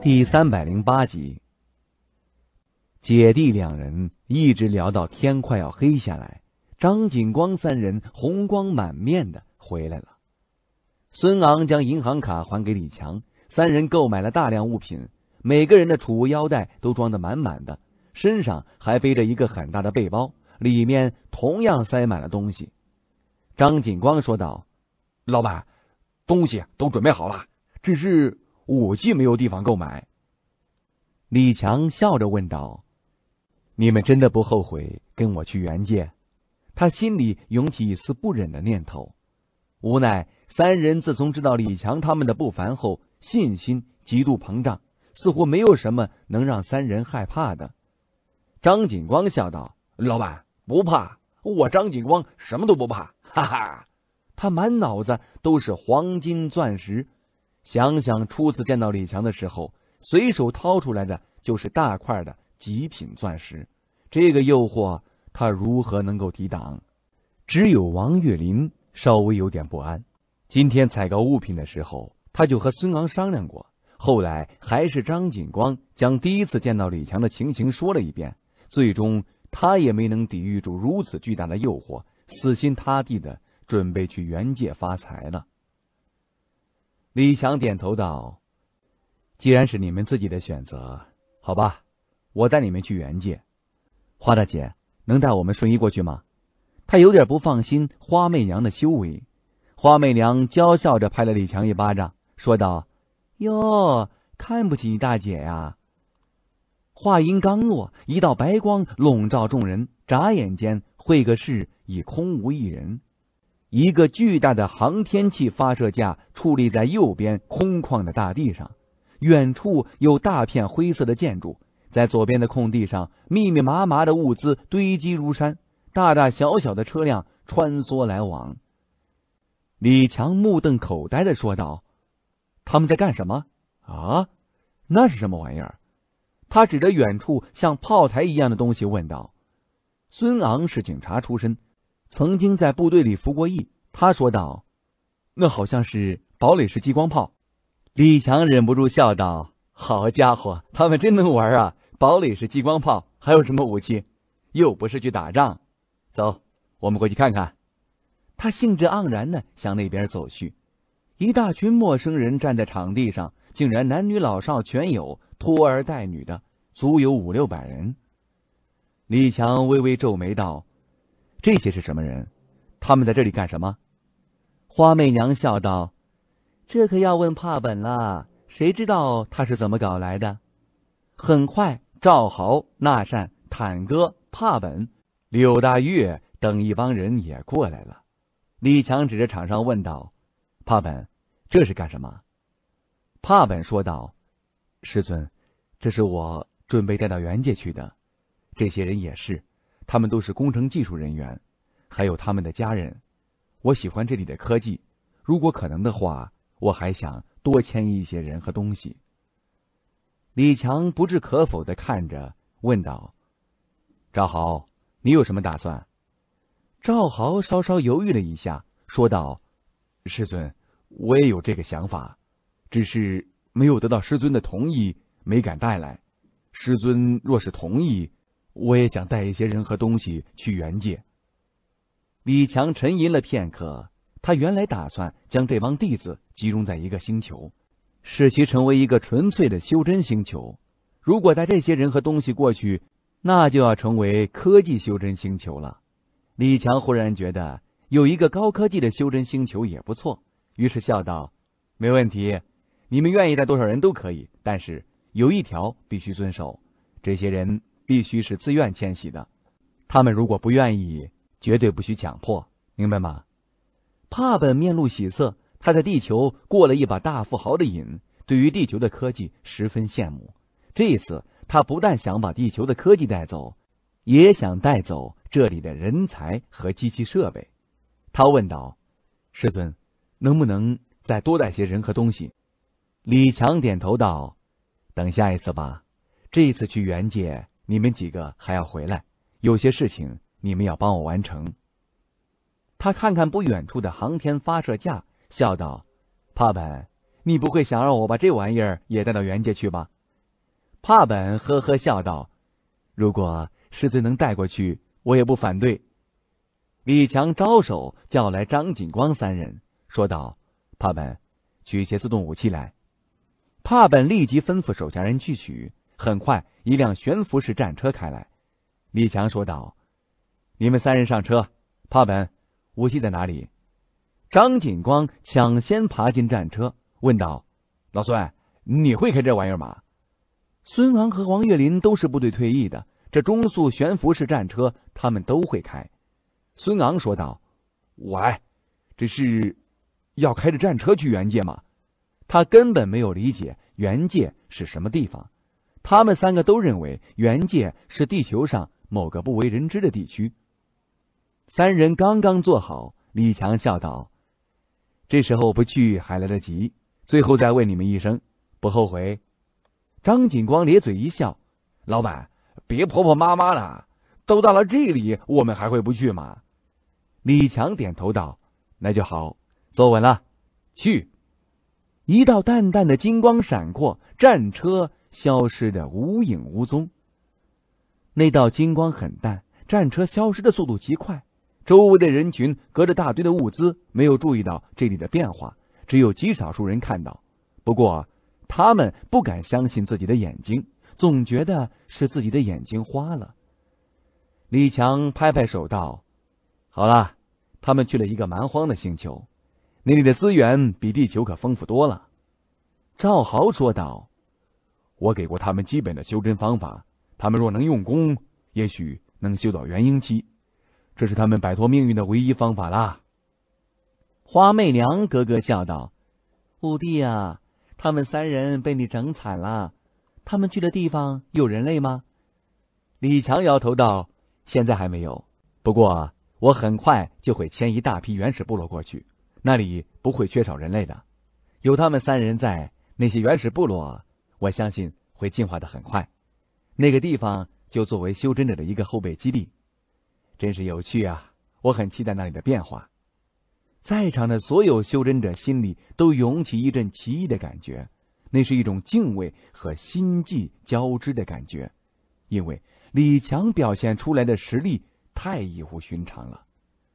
第三百零八集，姐弟两人一直聊到天快要黑下来，张景光三人红光满面的回来了。孙昂将银行卡还给李强，三人购买了大量物品，每个人的储物腰带都装得满满的，身上还背着一个很大的背包，里面同样塞满了东西。张景光说道：“老板，东西都准备好了，只是……”武器没有地方购买。李强笑着问道：“你们真的不后悔跟我去援界？”他心里涌起一丝不忍的念头。无奈，三人自从知道李强他们的不凡后，信心极度膨胀，似乎没有什么能让三人害怕的。张景光笑道：“老板不怕，我张景光什么都不怕。”哈哈，他满脑子都是黄金钻石。想想初次见到李强的时候，随手掏出来的就是大块的极品钻石，这个诱惑他如何能够抵挡？只有王岳林稍微有点不安。今天采购物品的时候，他就和孙昂商量过，后来还是张景光将第一次见到李强的情形说了一遍，最终他也没能抵御住如此巨大的诱惑，死心塌地的准备去原界发财了。李强点头道：“既然是你们自己的选择，好吧，我带你们去原界。花大姐，能带我们顺一过去吗？”他有点不放心花媚娘的修为。花媚娘娇笑着拍了李强一巴掌，说道：“哟，看不起你大姐呀！”话音刚落，一道白光笼罩众人，眨眼间，会客室已空无一人。一个巨大的航天器发射架矗立在右边空旷的大地上，远处有大片灰色的建筑。在左边的空地上，密密麻麻的物资堆积如山，大大小小的车辆穿梭来往。李强目瞪口呆的说道：“他们在干什么？啊，那是什么玩意儿？”他指着远处像炮台一样的东西问道：“孙昂是警察出身。”曾经在部队里服过役，他说道：“那好像是堡垒式激光炮。”李强忍不住笑道：“好家伙，他们真能玩啊！堡垒式激光炮还有什么武器？又不是去打仗。”走，我们过去看看。他兴致盎然的向那边走去。一大群陌生人站在场地上，竟然男女老少全有，拖儿带女的，足有五六百人。李强微微皱眉道。这些是什么人？他们在这里干什么？花媚娘笑道：“这可要问帕本了，谁知道他是怎么搞来的？”很快，赵豪、纳善、坦哥、帕本、柳大月等一帮人也过来了。李强指着场上问道：“帕本，这是干什么？”帕本说道：“师尊，这是我准备带到原界去的。这些人也是。”他们都是工程技术人员，还有他们的家人。我喜欢这里的科技，如果可能的话，我还想多签一些人和东西。李强不置可否的看着，问道：“赵豪，你有什么打算？”赵豪稍稍犹豫了一下，说道：“师尊，我也有这个想法，只是没有得到师尊的同意，没敢带来。师尊若是同意……”我也想带一些人和东西去原界。李强沉吟了片刻，他原来打算将这帮弟子集中在一个星球，使其成为一个纯粹的修真星球。如果带这些人和东西过去，那就要成为科技修真星球了。李强忽然觉得有一个高科技的修真星球也不错，于是笑道：“没问题，你们愿意带多少人都可以，但是有一条必须遵守：这些人。”必须是自愿迁徙的，他们如果不愿意，绝对不许强迫，明白吗？帕本面露喜色，他在地球过了一把大富豪的瘾，对于地球的科技十分羡慕。这一次，他不但想把地球的科技带走，也想带走这里的人才和机器设备。他问道：“师尊，能不能再多带些人和东西？”李强点头道：“等下一次吧，这一次去原界。”你们几个还要回来，有些事情你们要帮我完成。他看看不远处的航天发射架，笑道：“帕本，你不会想让我把这玩意儿也带到原界去吧？”帕本呵呵笑道：“如果狮子能带过去，我也不反对。”李强招手叫来张景光三人，说道：“帕本，取一些自动武器来。”帕本立即吩咐手下人去取，很快。一辆悬浮式战车开来，李强说道：“你们三人上车。”帕本，武器在哪里？张景光抢先爬进战车，问道：“老孙，你会开这玩意儿吗？”孙昂和王月林都是部队退役的，这中速悬浮式战车他们都会开。孙昂说道：“我来，只是要开着战车去原界吗？”他根本没有理解原界是什么地方。他们三个都认为原界是地球上某个不为人知的地区。三人刚刚坐好，李强笑道：“这时候不去还来得及。最后再问你们一声，不后悔？”张景光咧嘴一笑：“老板，别婆婆妈妈了，都到了这里，我们还会不去吗？”李强点头道：“那就好，坐稳了，去。”一道淡淡的金光闪过，战车。消失的无影无踪。那道金光很淡，战车消失的速度极快。周围的人群隔着大堆的物资，没有注意到这里的变化，只有极少数人看到。不过，他们不敢相信自己的眼睛，总觉得是自己的眼睛花了。李强拍拍手道：“好了，他们去了一个蛮荒的星球，那里的资源比地球可丰富多了。”赵豪说道。我给过他们基本的修真方法，他们若能用功，也许能修到元婴期。这是他们摆脱命运的唯一方法啦。花媚娘咯咯笑道：“五弟呀，他们三人被你整惨了。他们去的地方有人类吗？”李强摇头道：“现在还没有，不过我很快就会迁一大批原始部落过去，那里不会缺少人类的。有他们三人在，那些原始部落……”我相信会进化的很快，那个地方就作为修真者的一个后备基地，真是有趣啊！我很期待那里的变化。在场的所有修真者心里都涌起一阵奇异的感觉，那是一种敬畏和心悸交织的感觉，因为李强表现出来的实力太异乎寻常了，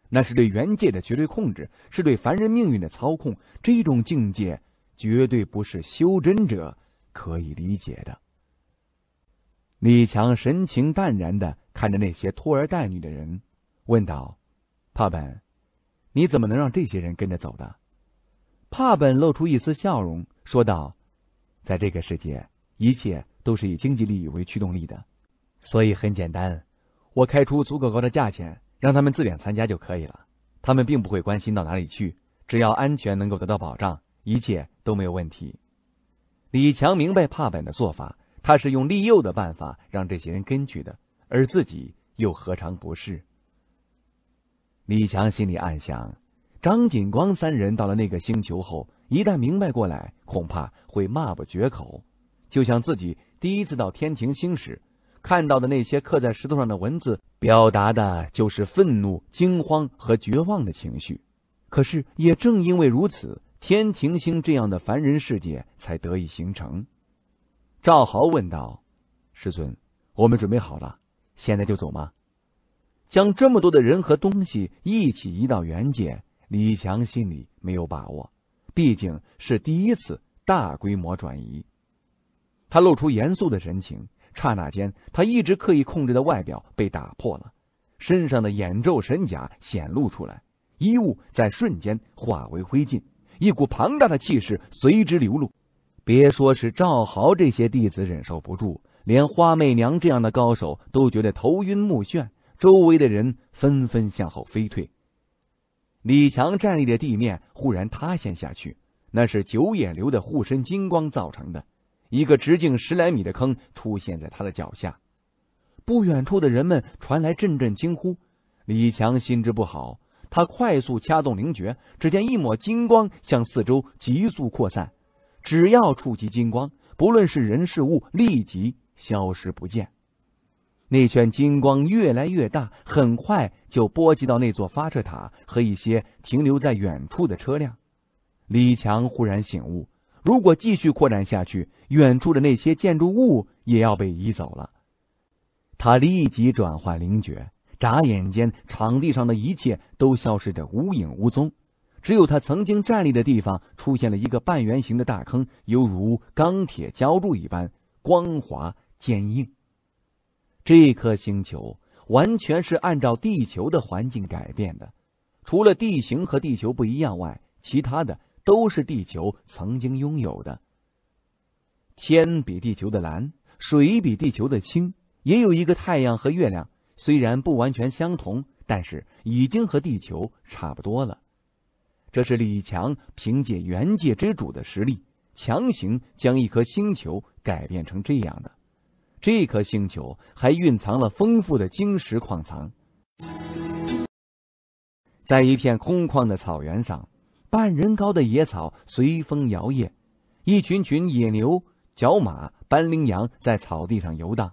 那是对元界的绝对控制，是对凡人命运的操控，这种境界绝对不是修真者。可以理解的。李强神情淡然的看着那些拖儿带女的人，问道：“帕本，你怎么能让这些人跟着走的？”帕本露出一丝笑容，说道：“在这个世界，一切都是以经济利益为驱动力的，所以很简单，我开出足够高的价钱，让他们自愿参加就可以了。他们并不会关心到哪里去，只要安全能够得到保障，一切都没有问题。”李强明白帕本的做法，他是用利诱的办法让这些人跟去的，而自己又何尝不是？李强心里暗想，张景光三人到了那个星球后，一旦明白过来，恐怕会骂不绝口，就像自己第一次到天庭星时，看到的那些刻在石头上的文字，表达的就是愤怒、惊慌和绝望的情绪。可是也正因为如此。天庭星这样的凡人世界才得以形成，赵豪问道：“师尊，我们准备好了，现在就走吗？”将这么多的人和东西一起移到原界，李强心里没有把握，毕竟是第一次大规模转移。他露出严肃的神情，刹那间，他一直刻意控制的外表被打破了，身上的眼咒神甲显露出来，衣物在瞬间化为灰烬。一股庞大的气势随之流露，别说是赵豪这些弟子忍受不住，连花媚娘这样的高手都觉得头晕目眩。周围的人纷纷向后飞退。李强站立的地面忽然塌陷下去，那是九眼流的护身金光造成的，一个直径十来米的坑出现在他的脚下。不远处的人们传来阵阵惊呼，李强心知不好。他快速掐动灵诀，只见一抹金光向四周急速扩散。只要触及金光，不论是人是物，立即消失不见。那圈金光越来越大，很快就波及到那座发射塔和一些停留在远处的车辆。李强忽然醒悟：如果继续扩展下去，远处的那些建筑物也要被移走了。他立即转换灵诀。眨眼间，场地上的一切都消失的无影无踪，只有他曾经站立的地方出现了一个半圆形的大坑，犹如钢铁浇筑一般光滑坚硬。这颗星球完全是按照地球的环境改变的，除了地形和地球不一样外，其他的都是地球曾经拥有的。天比地球的蓝，水比地球的清，也有一个太阳和月亮。虽然不完全相同，但是已经和地球差不多了。这是李强凭借元界之主的实力，强行将一颗星球改变成这样的。这颗星球还蕴藏了丰富的晶石矿藏。在一片空旷的草原上，半人高的野草随风摇曳，一群群野牛、角马、斑羚羊在草地上游荡。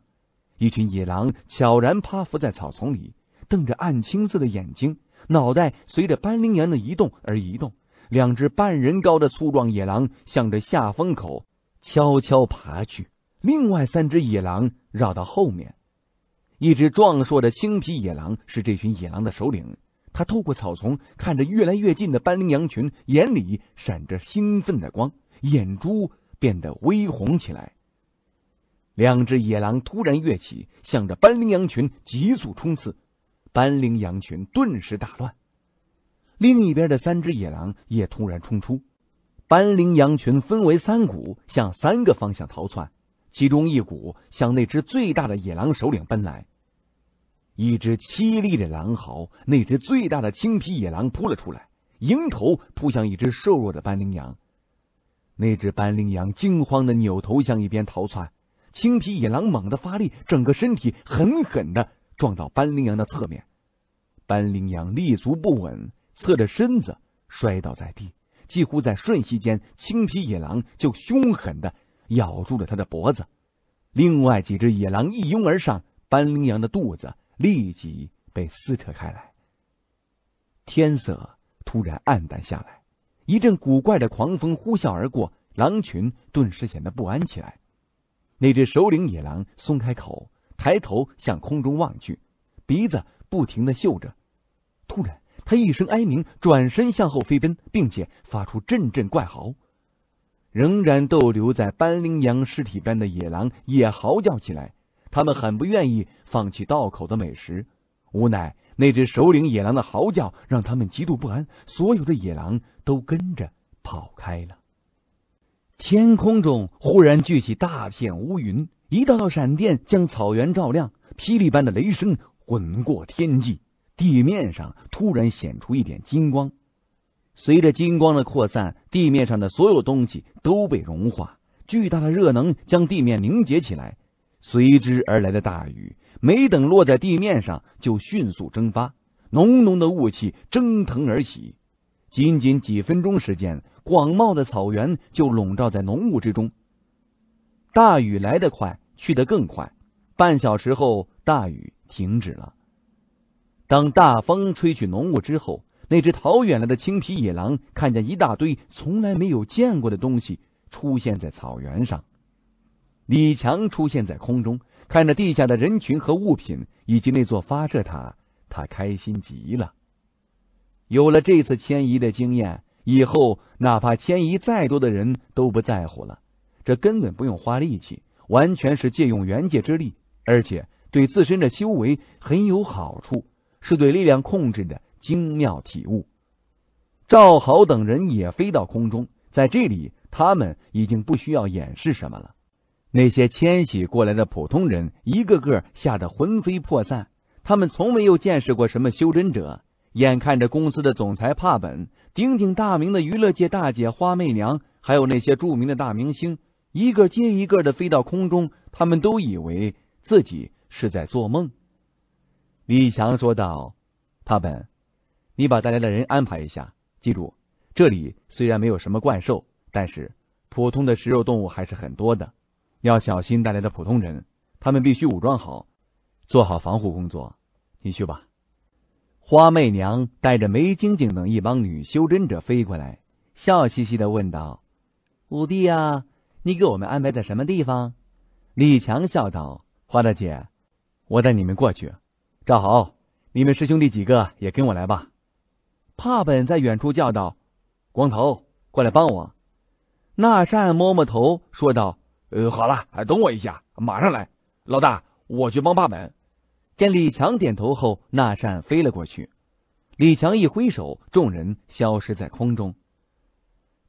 一群野狼悄然趴伏在草丛里，瞪着暗青色的眼睛，脑袋随着斑羚羊的移动而移动。两只半人高的粗壮野狼向着下风口悄悄爬去，另外三只野狼绕到后面。一只壮硕的青皮野狼是这群野狼的首领，他透过草丛看着越来越近的斑羚羊群，眼里闪着兴奋的光，眼珠变得微红起来。两只野狼突然跃起，向着斑羚羊群急速冲刺，斑羚羊群顿时大乱。另一边的三只野狼也突然冲出，斑羚羊群分为三股，向三个方向逃窜。其中一股向那只最大的野狼首领奔来。一只凄厉的狼嚎，那只最大的青皮野狼扑了出来，迎头扑向一只瘦弱的斑羚羊。那只斑羚羊惊慌的扭头向一边逃窜。青皮野狼猛地发力，整个身体狠狠的撞到斑羚羊的侧面，斑羚羊立足不稳，侧着身子摔倒在地。几乎在瞬息间，青皮野狼就凶狠的咬住了他的脖子。另外几只野狼一拥而上，斑羚羊的肚子立即被撕扯开来。天色突然暗淡下来，一阵古怪的狂风呼啸而过，狼群顿时显得不安起来。那只首领野狼松开口，抬头向空中望去，鼻子不停地嗅着。突然，它一声哀鸣，转身向后飞奔，并且发出阵阵怪嚎。仍然逗留在斑羚羊尸体边的野狼也嚎叫起来。它们很不愿意放弃道口的美食，无奈那只首领野狼的嚎叫让他们极度不安，所有的野狼都跟着跑开了。天空中忽然聚起大片乌云，一道道闪电将草原照亮，霹雳般的雷声滚过天际。地面上突然显出一点金光，随着金光的扩散，地面上的所有东西都被融化。巨大的热能将地面凝结起来，随之而来的大雨没等落在地面上，就迅速蒸发，浓浓的雾气蒸腾而起。仅仅几分钟时间，广袤的草原就笼罩在浓雾之中。大雨来得快，去得更快。半小时后，大雨停止了。当大风吹去浓雾之后，那只逃远了的青皮野狼看见一大堆从来没有见过的东西出现在草原上。李强出现在空中，看着地下的人群和物品，以及那座发射塔，他开心极了。有了这次迁移的经验，以后哪怕迁移再多的人都不在乎了。这根本不用花力气，完全是借用原界之力，而且对自身的修为很有好处，是对力量控制的精妙体悟。赵豪等人也飞到空中，在这里他们已经不需要掩饰什么了。那些迁徙过来的普通人，一个个吓得魂飞魄散。他们从没有见识过什么修真者。眼看着公司的总裁帕本、鼎鼎大名的娱乐界大姐花媚娘，还有那些著名的大明星，一个接一个的飞到空中，他们都以为自己是在做梦。李强说道：“帕本，你把带来的人安排一下，记住，这里虽然没有什么怪兽，但是普通的食肉动物还是很多的，要小心带来的普通人，他们必须武装好，做好防护工作。你去吧。”花媚娘带着梅晶晶等一帮女修真者飞过来，笑嘻嘻的问道：“五弟呀，你给我们安排在什么地方？”李强笑道：“花大姐，我带你们过去。赵豪，你们师兄弟几个也跟我来吧。”帕本在远处叫道：“光头，过来帮我。”那善摸摸头说道：“呃，好了，等我一下，马上来。老大，我去帮帕本。”见李强点头后，那扇飞了过去。李强一挥手，众人消失在空中，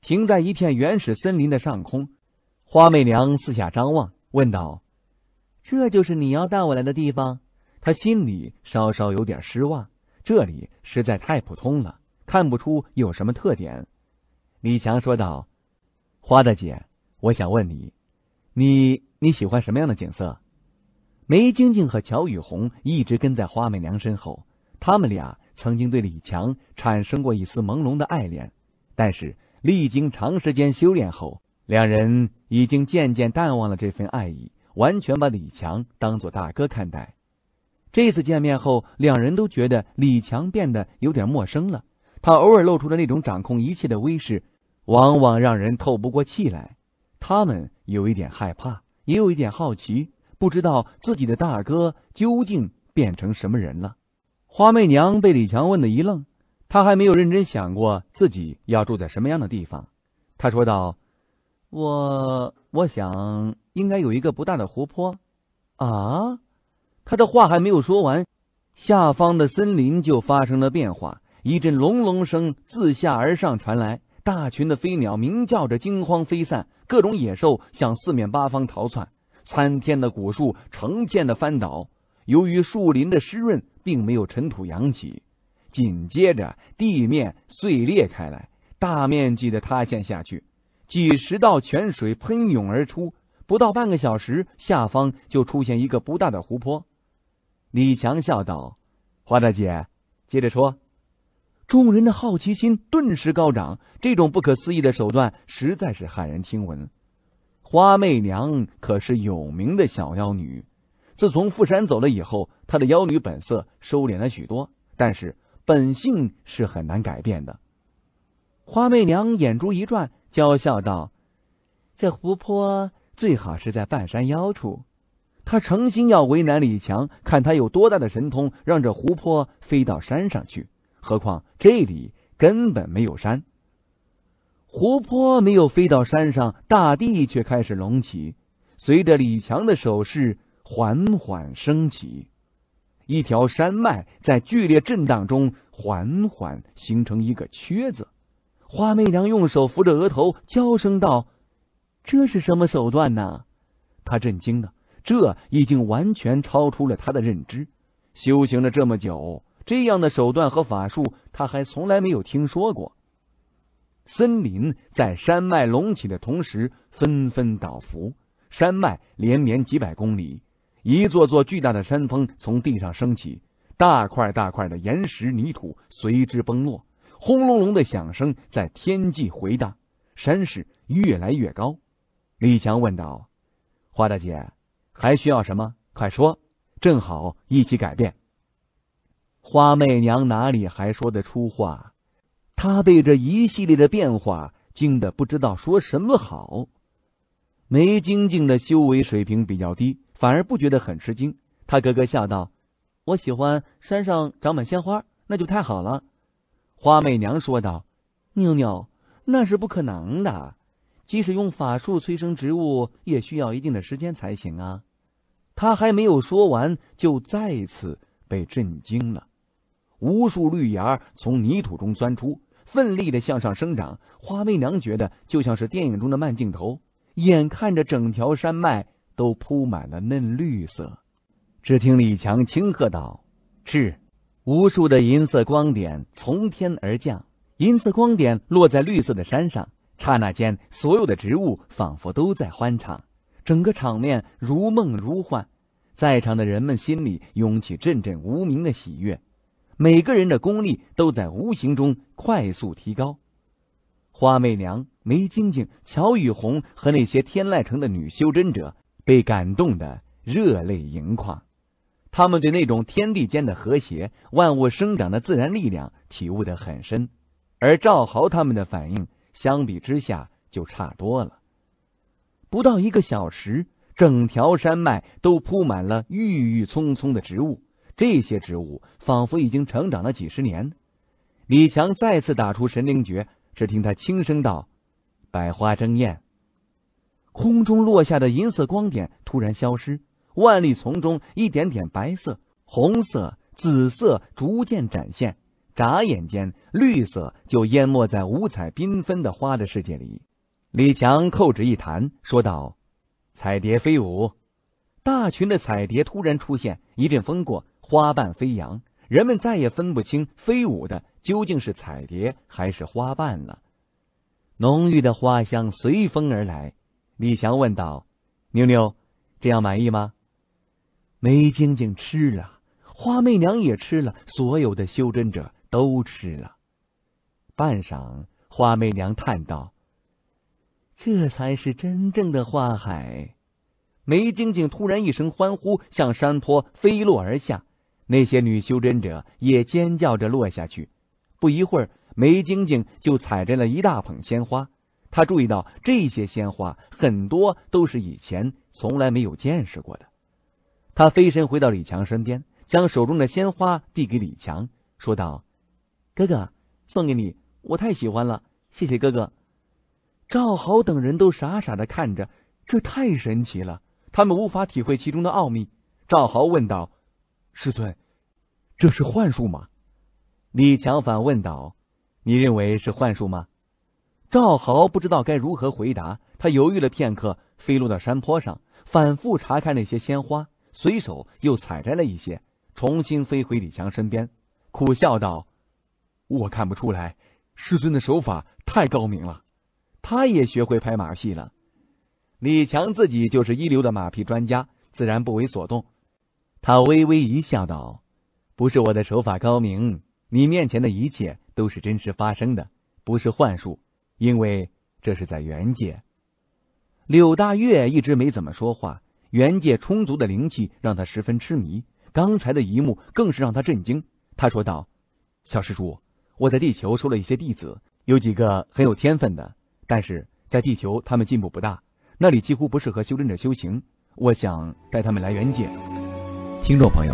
停在一片原始森林的上空。花媚娘四下张望，问道：“这就是你要带我来的地方？”她心里稍稍有点失望，这里实在太普通了，看不出有什么特点。李强说道：“花大姐，我想问你，你你喜欢什么样的景色？”梅晶晶和乔雨虹一直跟在花美娘身后，他们俩曾经对李强产生过一丝朦胧的爱恋，但是历经长时间修炼后，两人已经渐渐淡忘了这份爱意，完全把李强当做大哥看待。这次见面后，两人都觉得李强变得有点陌生了。他偶尔露出的那种掌控一切的威势，往往让人透不过气来。他们有一点害怕，也有一点好奇。不知道自己的大哥究竟变成什么人了，花媚娘被李强问的一愣，她还没有认真想过自己要住在什么样的地方。她说道：“我我想应该有一个不大的湖泊。”啊！她的话还没有说完，下方的森林就发生了变化，一阵隆隆声自下而上传来，大群的飞鸟鸣叫着惊慌飞散，各种野兽向四面八方逃窜。参天的古树成片的翻倒，由于树林的湿润，并没有尘土扬起。紧接着，地面碎裂开来，大面积的塌陷下去，几十道泉水喷涌而出。不到半个小时，下方就出现一个不大的湖泊。李强笑道：“花大姐，接着说。”众人的好奇心顿时高涨，这种不可思议的手段实在是骇人听闻。花媚娘可是有名的小妖女，自从富山走了以后，她的妖女本色收敛了许多，但是本性是很难改变的。花媚娘眼珠一转，娇笑道：“这湖泊最好是在半山腰处。”她诚心要为难李强，看他有多大的神通，让这湖泊飞到山上去。何况这里根本没有山。湖泊没有飞到山上，大地却开始隆起，随着李强的手势缓缓升起，一条山脉在剧烈震荡中缓缓形成一个缺子。花媚娘用手扶着额头，娇声道：“这是什么手段呢？”她震惊了，这已经完全超出了她的认知。修行了这么久，这样的手段和法术，她还从来没有听说过。森林在山脉隆起的同时纷纷倒伏，山脉连绵几百公里，一座座巨大的山峰从地上升起，大块大块的岩石泥土随之崩落，轰隆隆的响声在天际回荡，山势越来越高。李强问道：“花大姐，还需要什么？快说，正好一起改变。”花媚娘哪里还说得出话？他被这一系列的变化惊得不知道说什么好。梅晶晶的修为水平比较低，反而不觉得很吃惊。他咯咯笑道：“我喜欢山上长满鲜花，那就太好了。”花媚娘说道：“妞妞，那是不可能的。即使用法术催生植物，也需要一定的时间才行啊。”他还没有说完，就再次被震惊了。无数绿芽从泥土中钻出，奋力的向上生长。花媚娘觉得就像是电影中的慢镜头，眼看着整条山脉都铺满了嫩绿色。只听李强轻喝道：“是！”无数的银色光点从天而降，银色光点落在绿色的山上，刹那间，所有的植物仿佛都在欢唱，整个场面如梦如幻。在场的人们心里涌起阵阵无名的喜悦。每个人的功力都在无形中快速提高，花媚娘、梅晶晶、乔雨红和那些天籁城的女修真者被感动得热泪盈眶。他们对那种天地间的和谐、万物生长的自然力量体悟得很深，而赵豪他们的反应相比之下就差多了。不到一个小时，整条山脉都铺满了郁郁葱葱的植物。这些植物仿佛已经成长了几十年。李强再次打出神灵诀，只听他轻声道：“百花争艳。”空中落下的银色光点突然消失，万绿丛中一点点白色、红色、紫色逐渐展现。眨眼间，绿色就淹没在五彩缤纷的花的世界里。李强扣指一弹，说道：“彩蝶飞舞。”大群的彩蝶突然出现，一阵风过，花瓣飞扬，人们再也分不清飞舞的究竟是彩蝶还是花瓣了。浓郁的花香随风而来。李翔问道：“妞妞，这样满意吗？”梅晶晶吃了，花媚娘也吃了，所有的修真者都吃了。半晌，花媚娘叹道：“这才是真正的花海。”梅晶晶突然一声欢呼，向山坡飞落而下，那些女修真者也尖叫着落下去。不一会儿，梅晶晶就采摘了一大捧鲜花。她注意到这些鲜花很多都是以前从来没有见识过的。她飞身回到李强身边，将手中的鲜花递给李强，说道：“哥哥，送给你，我太喜欢了，谢谢哥哥。”赵豪等人都傻傻的看着，这太神奇了。他们无法体会其中的奥秘。赵豪问道：“师尊，这是幻术吗？”李强反问道：“你认为是幻术吗？”赵豪不知道该如何回答，他犹豫了片刻，飞落到山坡上，反复查看那些鲜花，随手又采摘了一些，重新飞回李强身边，苦笑道：“我看不出来，师尊的手法太高明了，他也学会拍马屁了。”李强自己就是一流的马屁专家，自然不为所动。他微微一笑，道：“不是我的手法高明，你面前的一切都是真实发生的，不是幻术，因为这是在元界。”柳大月一直没怎么说话。元界充足的灵气让他十分痴迷，刚才的一幕更是让他震惊。他说道：“小施主，我在地球收了一些弟子，有几个很有天分的，但是在地球他们进步不大。”那里几乎不适合修真者修行，我想带他们来元界。听众朋友。